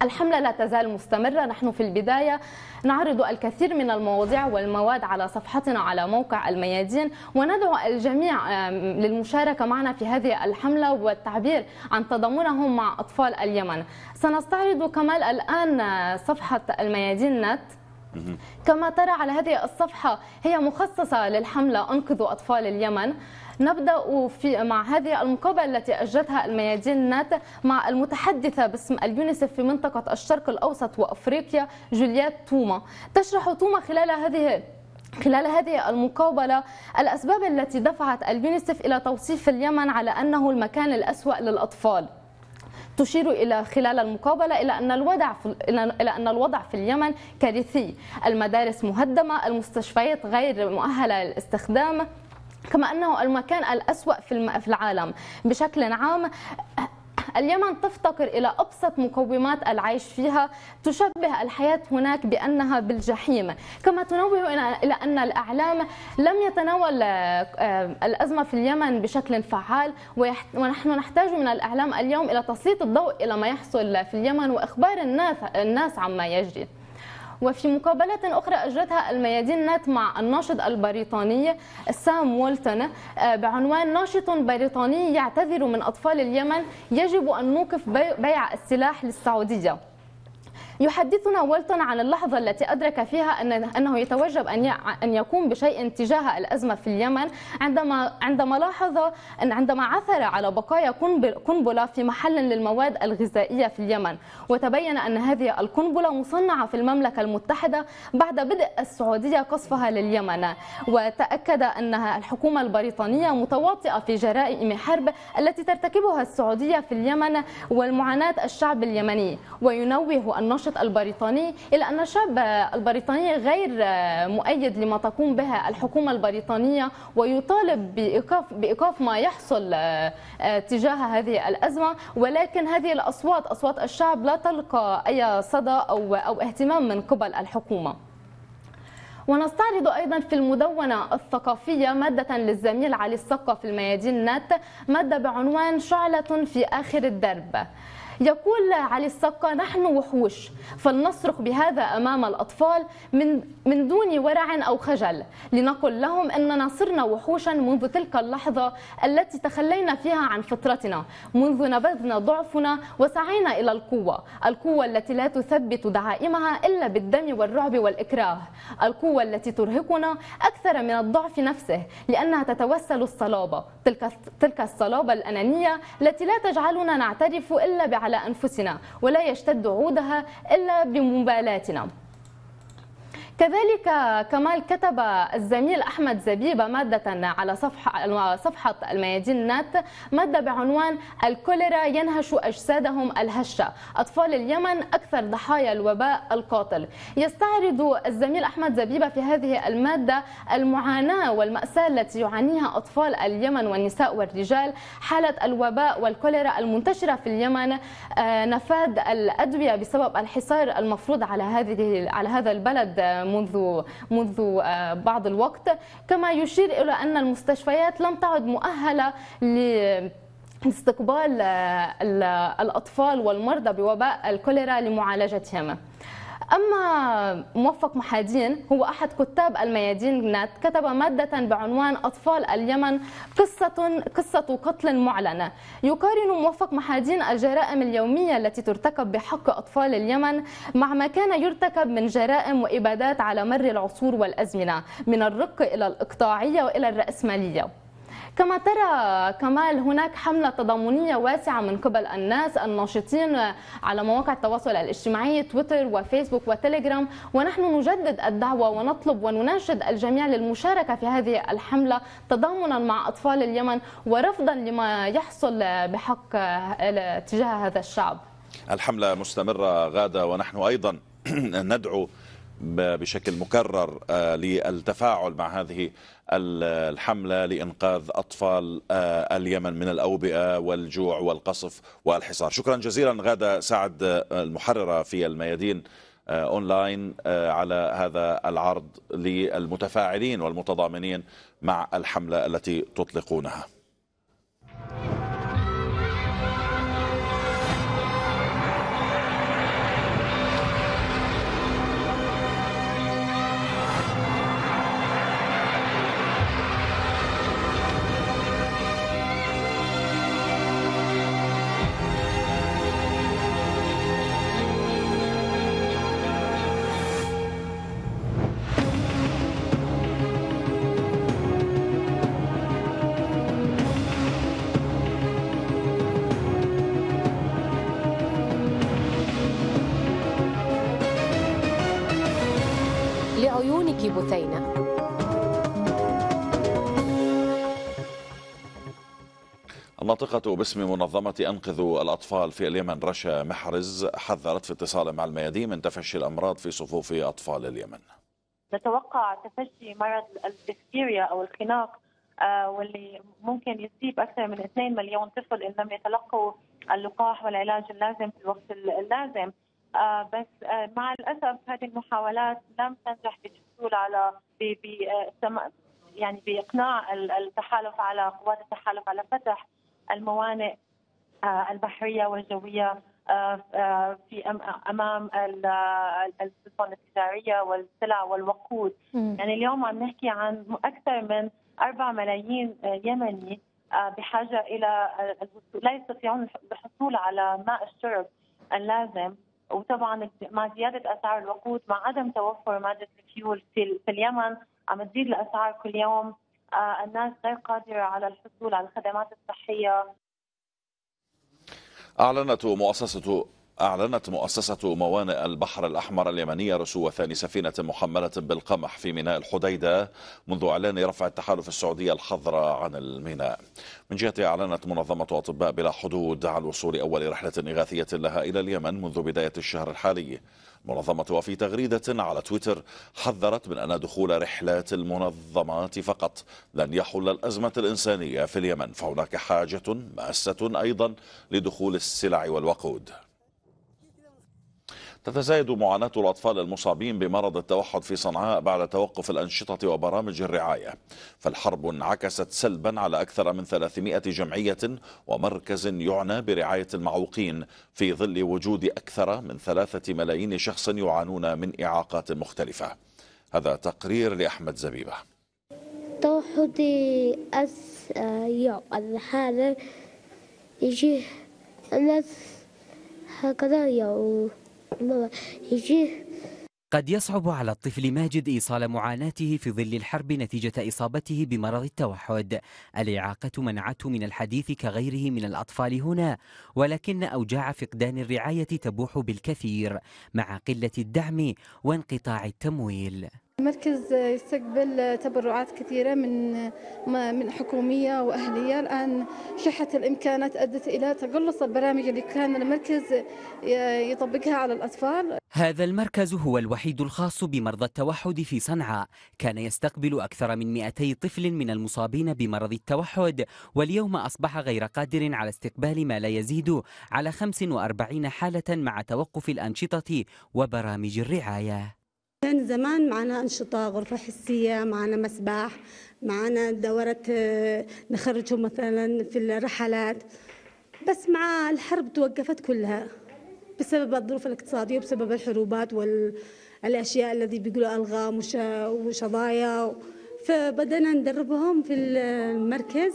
الحملة لا تزال مستمرة نحن في البداية نعرض الكثير من المواضيع والمواد على صفحتنا على موقع الميادين وندعو الجميع للمشاركة معنا في هذه الحملة والتعبير عن تضامنهم مع أطفال اليمن سنستعرض كمال الآن آه، صفحة الميادين نت كما ترى على هذه الصفحة هي مخصصة للحملة أنقذوا أطفال اليمن نبدأ في مع هذه المقابلة التي أجرتها الميادين نات مع المتحدثة باسم اليونيسف في منطقة الشرق الأوسط وأفريقيا جوليات توما تشرح توما خلال هذه خلال هذه المقابلة الأسباب التي دفعت اليونيسف إلى توصيف اليمن على أنه المكان الأسوأ للأطفال تشير الى خلال المقابله الى ان الوضع في الى ان الوضع في اليمن كارثي، المدارس مهدمه، المستشفيات غير مؤهله للاستخدام كما انه المكان الاسوا في العالم بشكل عام اليمن تفتقر إلى أبسط مقومات العيش فيها تشبه الحياة هناك بأنها بالجحيم كما تنوه إلى أن الأعلام لم يتناول آه، الأزمة في اليمن بشكل فعال ونحن نحتاج من الأعلام اليوم إلى تسليط الضوء إلى ما يحصل في اليمن وإخبار الناس عما يجري وفي مقابلة أخرى أجرتها الميادين نت مع الناشط البريطاني سام وولتن آه، بعنوان ناشط بريطاني يعتذر من أطفال اليمن يجب أن نوقف بيع السلاح للسعودية يحدثنا والتون عن اللحظة التي أدرك فيها أنه يتوجب أن يقوم بشيء تجاه الأزمة في اليمن عندما عندما لاحظ أن عندما عثر على بقايا قنبلة في محل للمواد الغذائية في اليمن وتبين أن هذه القنبلة مصنعة في المملكة المتحدة بعد بدء السعودية قصفها لليمن وتأكد أنها الحكومة البريطانية متواطئة في جرائم حرب التي ترتكبها السعودية في اليمن والمعاناة الشعب اليمني وينوه النشر الناشط البريطاني إلا أن الشعب البريطاني غير آه، مؤيد لما تقوم بها الحكومة البريطانية ويطالب بإيقاف, بإيقاف ما يحصل آه، آه، تجاه هذه الأزمة ولكن هذه الأصوات أصوات الشعب لا تلقى أي صدى أو, أو اهتمام من قبل الحكومة ونستعرض أيضا في المدونة الثقافية مادة للزميل علي السقا في الميادين نت مادة بعنوان شعلة في آخر الدرب يقول علي السقا نحن وحوش فلنصرخ بهذا أمام الأطفال من, من دون ورع أو خجل لنقل لهم أننا صرنا وحوشا منذ تلك اللحظة التي تخلينا فيها عن فطرتنا منذ نبذنا ضعفنا وسعينا إلى القوة القوة التي لا تثبت دعائمها إلا بالدم والرعب والإكراه القوة التي ترهقنا أكثر من الضعف نفسه لأنها تتوسل الصلابة تلك, تلك الصلابة الأنانية التي لا تجعلنا نعترف إلا بعد على أنفسنا ولا يشتد عودها إلا بمبالاتنا كذلك كمال كتب الزميل أحمد زبيبة مادة على صفحة صفحة الميادين نت مادة بعنوان الكوليرا ينهش أجسادهم الهشة أطفال اليمن أكثر ضحايا الوباء القاتل يستعرض الزميل أحمد زبيبة في هذه المادة المعاناة والمأساة التي يعانيها أطفال اليمن والنساء والرجال حالة الوباء والكوليرا المنتشرة في اليمن آه، نفاد الأدوية بسبب الحصار المفروض على هذه على هذا البلد منذ منذ آه، بعض الوقت كما يشير إلى أن المستشفيات لم تعد مؤهلة ل استقبال آه، الأطفال والمرضى بوباء الكوليرا لمعالجتهم أما موفق محادين هو أحد كتاب الميادين نت كتب مادة بعنوان أطفال اليمن قصة قصة قتل معلنة يقارن موفق محادين الجرائم اليومية التي ترتكب بحق أطفال اليمن مع ما كان يرتكب من جرائم وإبادات على مر العصور والأزمنة من الرق إلى الإقطاعية وإلى الرأسمالية كما ترى كمال هناك حملة تضامنية واسعة من قبل الناس الناشطين على مواقع التواصل الاجتماعي تويتر وفيسبوك وتليجرام ونحن نجدد الدعوة ونطلب ونناشد الجميع للمشاركة في هذه الحملة تضامنا مع أطفال اليمن ورفضا لما يحصل بحق تجاه هذا الشعب الحملة مستمرة غادة ونحن أيضا ندعو بشكل مكرر آه، للتفاعل مع هذه الحملة لإنقاذ أطفال آه، اليمن من الأوبئة والجوع والقصف والحصار شكرا جزيلا غادة سعد آه، المحررة في الميادين اونلاين على هذا العرض للمتفاعلين والمتضامنين مع الحملة التي تطلقونها في بثينه الناطقة باسم منظمة أنقذوا الأطفال في اليمن رشا محرز حذرت في اتصال مع الميادين من تفشي الأمراض في صفوف أطفال اليمن نتوقع تفشي مرض الدكتيريا أو الخناق آه، واللي ممكن يصيب أكثر من 2 مليون طفل إن لم يتلقوا اللقاح والعلاج اللازم في الوقت اللازم آه، بس آه، مع الاسف هذه المحاولات لم تنجح بالحصول على ب آه، يعني باقناع التحالف على قوات التحالف على فتح الموانئ البحريه والجويه في امام السفن التجاريه والسلع والوقود يعني اليوم عم نحكي عن اكثر من 4 ملايين يمني بحاجه الى لا يستطيعون الحصول على ماء الشرب اللازم وطبعا مع زياده اسعار الوقود مع عدم توفر ماده الفيول في, في اليمن عم تزيد الاسعار كل يوم آه الناس غير قادره على الحصول على الخدمات الصحيه أعلنت مؤسسة أعلنت مؤسسة موانئ البحر الأحمر اليمنية رسو ثاني سفينة محملة بالقمح في ميناء الحديدة منذ إعلان رفع التحالف السعودي الحظر عن الميناء من جهتها أعلنت منظمة أطباء بلا حدود عن وصول أول رحلة إغاثية لها إلى اليمن منذ بداية الشهر الحالي منظمة وفي تغريدة على تويتر حذرت من أن دخول رحلات المنظمات فقط لن يحل الأزمة الإنسانية في اليمن فهناك حاجة ماسة أيضا لدخول السلع والوقود تتزايد معاناة الأطفال المصابين بمرض التوحد في صنعاء بعد توقف الأنشطة وبرامج الرعاية فالحرب انعكست سلبا على أكثر من 300 جمعية ومركز يعنى برعاية المعوقين في ظل وجود أكثر من ثلاثة ملايين شخص يعانون من إعاقات مختلفة هذا تقرير لأحمد زبيبة توحدي أس يعقل حالة يجيه هكذا يوم قد يصعب على الطفل ماجد إيصال معاناته في ظل الحرب نتيجة إصابته بمرض التوحد الإعاقة منعته من الحديث كغيره من الأطفال هنا ولكن أوجاع فقدان الرعاية تبوح بالكثير مع قلة الدعم وانقطاع التمويل المركز يستقبل تبرعات كثيرة من من حكومية وأهلية الآن شحة الإمكانات أدت إلى تقلص البرامج اللي كان المركز يطبقها على الأطفال هذا المركز هو الوحيد الخاص بمرضى التوحد في صنعاء كان يستقبل أكثر من 200 طفل من المصابين بمرض التوحد واليوم أصبح غير قادر على استقبال ما لا يزيد على 45 حالة مع توقف الأنشطة وبرامج الرعاية كان زمان معنا أنشطة غرفة حسية معنا مسبح معنا دورة آه، نخرجهم مثلا في الرحلات بس مع الحرب توقفت كلها بسبب الظروف الاقتصادية وبسبب الحروبات والأشياء الذي بيقولوا ألغام وشظايا فبدأنا ندربهم في المركز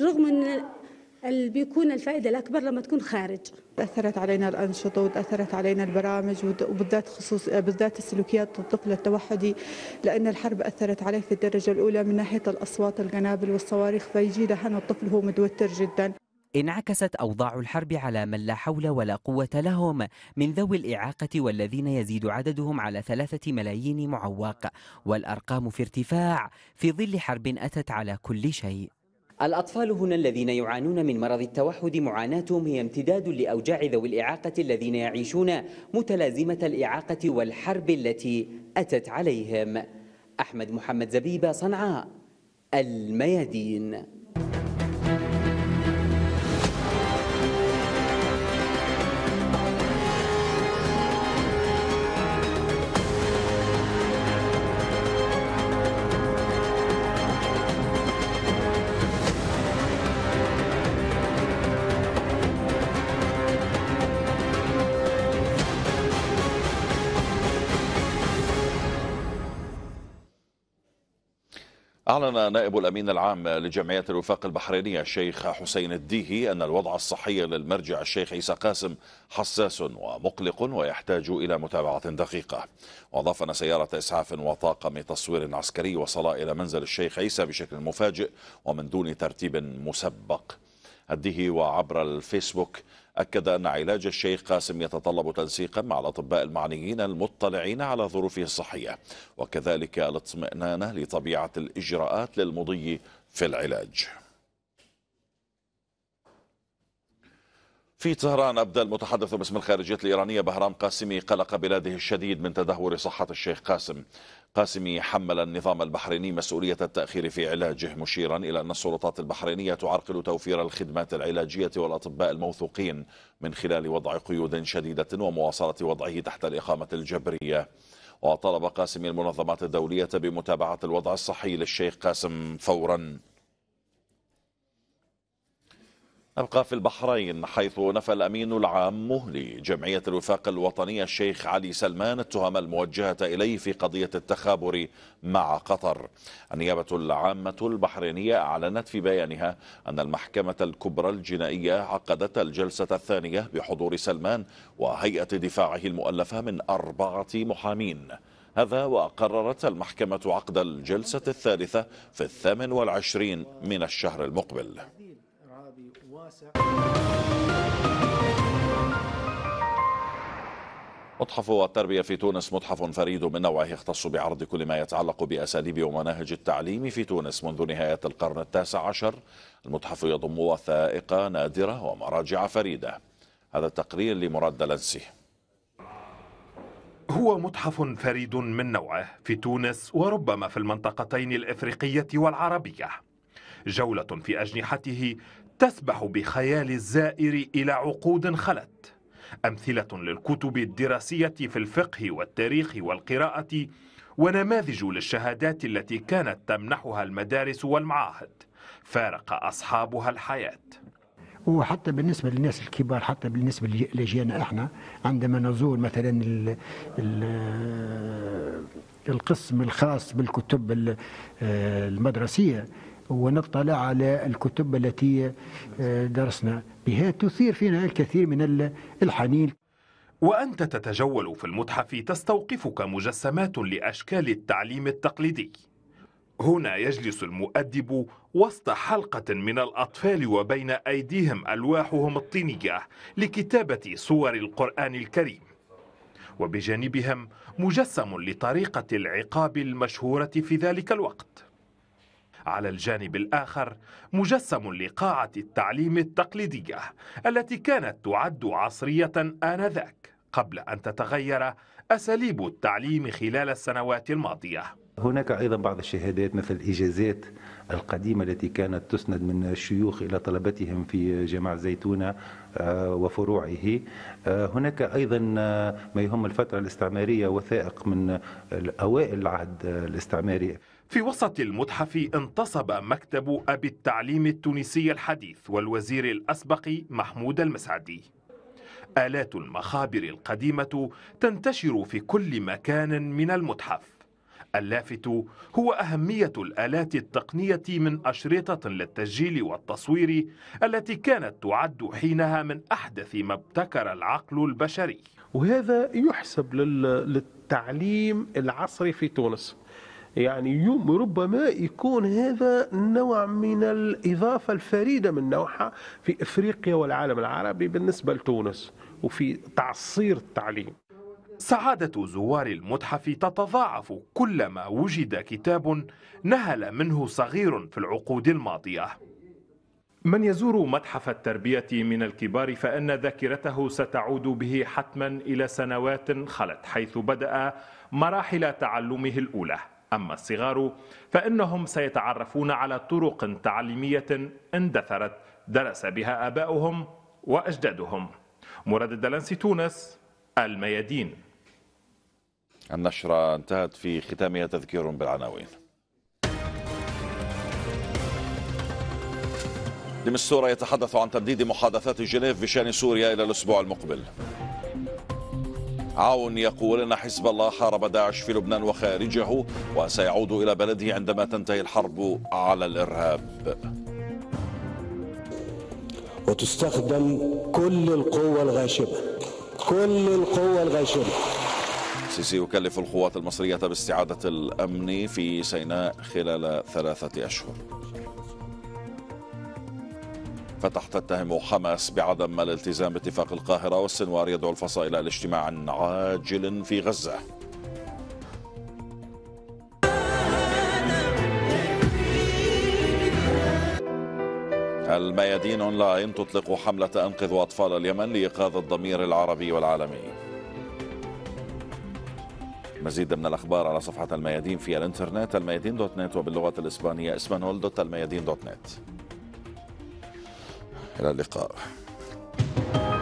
رغم أن بيكون الفائدة الأكبر لما تكون خارج تأثرت علينا الأنشطة وتأثرت علينا البرامج وبالذات خصوص بالذات السلوكيات الطفل التوحدي لأن الحرب أثرت عليه في الدرجة الأولى من ناحية الأصوات القنابل والصواريخ فيجي لحن الطفل هو متوتر جدا انعكست أوضاع الحرب على من لا حول ولا قوة لهم من ذوي الإعاقة والذين يزيد عددهم على ثلاثة ملايين معوق والأرقام في ارتفاع في ظل حرب أتت على كل شيء الأطفال هنا الذين يعانون من مرض التوحد معاناتهم هي امتداد لأوجاع ذوي الإعاقة الذين يعيشون متلازمة الإعاقة والحرب التي أتت عليهم أحمد محمد زبيبة صنعاء الميادين أعلن نائب الأمين العام لجمعية الوفاق البحرينية الشيخ حسين الديهي أن الوضع الصحي للمرجع الشيخ عيسى قاسم حساس ومقلق ويحتاج إلى متابعة دقيقة وأضاف أن سيارة إسعاف وطاقم تصوير عسكري وصل إلى منزل الشيخ عيسى بشكل مفاجئ ومن دون ترتيب مسبق الديهي وعبر الفيسبوك أكد أن علاج الشيخ قاسم يتطلب تنسيقا مع الأطباء المعنيين المطلعين على ظروفه الصحية وكذلك الاطمئنان لطبيعة الإجراءات للمضي في العلاج في طهران أبدى المتحدث باسم الخارجية الإيرانية بهرام قاسمي قلق بلاده الشديد من تدهور صحة الشيخ قاسم قاسمي حمل النظام البحريني مسؤولية التأخير في علاجه مشيرا إلى أن السلطات البحرينية تعرقل توفير الخدمات العلاجية والأطباء الموثوقين من خلال وضع قيود شديدة ومواصلة وضعه تحت الإقامة الجبرية وطلب قاسمي المنظمات الدولية بمتابعة الوضع الصحي للشيخ قاسم فورا ابقى في البحرين حيث نفى الأمين العام لجمعية الوفاق الوطنية الشيخ علي سلمان التهم الموجهة إليه في قضية التخابر مع قطر النيابة العامة البحرينية أعلنت في بيانها أن المحكمة الكبرى الجنائية عقدت الجلسة الثانية بحضور سلمان وهيئة دفاعه المؤلفة من أربعة محامين هذا وقررت المحكمة عقد الجلسة الثالثة في الثامن والعشرين من الشهر المقبل واسع متحف التربية في تونس متحف فريد من نوعه يختص بعرض كل ما يتعلق بأساليب ومناهج التعليم في تونس منذ نهاية القرن التاسع عشر المتحف يضم وثائق نادرة ومراجع فريدة هذا التقرير لمراد دلنسي هو متحف فريد من نوعه في تونس وربما في المنطقتين الإفريقية والعربية جولة في أجنحته تسبح بخيال الزائر إلى عقود خلت أمثلة للكتب الدراسية في الفقه والتاريخ والقراءة ونماذج للشهادات التي كانت تمنحها المدارس والمعاهد فارق أصحابها الحياة وحتى بالنسبة للناس الكبار حتى بالنسبة لجيانا احنا عندما نزور مثلا الـ الـ القسم الخاص بالكتب آه، المدرسية ونطلع على الكتب التي آه، درسنا بها تثير فينا الكثير من الحنين وأنت تتجول في المتحف تستوقفك مجسمات لأشكال التعليم التقليدي هنا يجلس المؤدب وسط حلقة من الأطفال وبين أيديهم ألواحهم الطينية لكتابة صور القرآن الكريم وبجانبهم مجسم لطريقة العقاب المشهورة في ذلك الوقت على الجانب الآخر مجسم لقاعة التعليم التقليدية التي كانت تعد عصرية آنذاك قبل أن تتغير أساليب التعليم خلال السنوات الماضية هناك أيضا بعض الشهادات مثل الإجازات القديمة التي كانت تسند من الشيوخ إلى طلبتهم في جامعة زيتونة آه، وفروعه آه، هناك أيضا آه، ما يهم الفترة الاستعمارية وثائق من أوائل العهد الاستعماري في وسط المتحف انتصب مكتب أبي التعليم التونسي الحديث والوزير الأسبق محمود المسعدي آلات المخابر القديمة تنتشر في كل مكان من المتحف اللافت هو أهمية الآلات التقنية من أشرطة للتسجيل والتصوير التي كانت تعد حينها من أحدث ما ابتكر العقل البشري وهذا يحسب للتعليم العصري في تونس يعني يوم ربما يكون هذا نوع من الإضافة الفريدة من نوعها في إفريقيا والعالم العربي بالنسبة لتونس وفي تعصير التعليم سعادة زوار المتحف تتضاعف كلما وجد كتاب نهل منه صغير في العقود الماضية من يزور متحف التربية من الكبار فإن ذاكرته ستعود به حتما إلى سنوات خلت حيث بدأ مراحل تعلمه الأولى أما الصغار فإنهم سيتعرفون على طرق تعليمية اندثرت درس بها آباؤهم وأجدادهم مراد الدلنسي تونس الميادين النشرة انتهت في ختامها تذكير بالعناوين دمستورة يتحدث عن تمديد محادثات جنيف بشان سوريا إلى الأسبوع المقبل عون يقول ان حزب الله حارب داعش في لبنان وخارجه وسيعود الى بلده عندما تنتهي الحرب على الارهاب وتستخدم كل القوه الغاشمه كل القوه الغاشمه السيسي يكلف القوات المصرية باستعادة الأمن في سيناء خلال ثلاثة أشهر فتح تتهم حماس بعدم الالتزام باتفاق القاهرة والسنوار يدعو الفصائل إلى اجتماع عاجل في غزة الميادين اونلاين تطلق حملة أنقذ أطفال اليمن لإيقاظ الضمير العربي والعالمي مزيد من الأخبار على صفحة الميادين في الإنترنت الميادين دوت نت وباللغة الإسبانية اسبانول دوت الميادين دوت نت إلى اللقاء